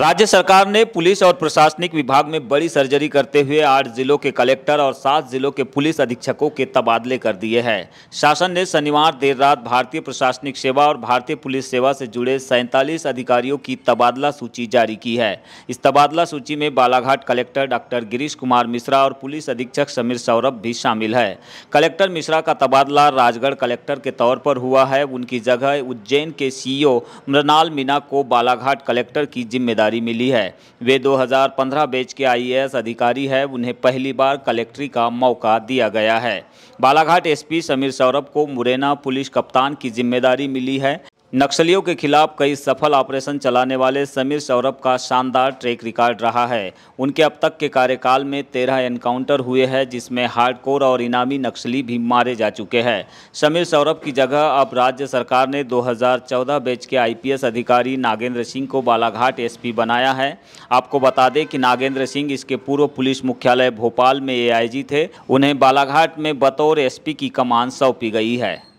राज्य सरकार ने पुलिस और प्रशासनिक विभाग में बड़ी सर्जरी करते हुए आठ जिलों के कलेक्टर और सात जिलों के पुलिस अधीक्षकों के तबादले कर दिए हैं शासन ने शनिवार देर रात भारतीय प्रशासनिक सेवा और भारतीय पुलिस सेवा से जुड़े सैंतालीस अधिकारियों की तबादला सूची जारी की है इस तबादला सूची में बालाघाट कलेक्टर डॉक्टर गिरीश कुमार मिश्रा और पुलिस अधीक्षक समीर सौरभ भी शामिल है कलेक्टर मिश्रा का तबादला राजगढ़ कलेक्टर के तौर पर हुआ है उनकी जगह उज्जैन के सीईओ मृणाल मीना को बालाघाट कलेक्टर की जिम्मेदारी जानकारी मिली है वे 2015 बैच के आईएएस अधिकारी है उन्हें पहली बार कलेक्ट्री का मौका दिया गया है बालाघाट एसपी समीर सौरभ को मुरैना पुलिस कप्तान की जिम्मेदारी मिली है नक्सलियों के खिलाफ कई सफल ऑपरेशन चलाने वाले समीर सौरभ का शानदार ट्रैक रिकॉर्ड रहा है उनके अब तक के कार्यकाल में तेरह एनकाउंटर हुए हैं जिसमें हार्डकोर और इनामी नक्सली भी मारे जा चुके हैं समीर सौरभ की जगह अब राज्य सरकार ने 2014 बैच के आईपीएस अधिकारी नागेंद्र सिंह को बालाघाट एस बनाया है आपको बता दें कि नागेंद्र सिंह इसके पूर्व पुलिस मुख्यालय भोपाल में ए थे उन्हें बालाघाट में बतौर एस की कमान सौंपी गई है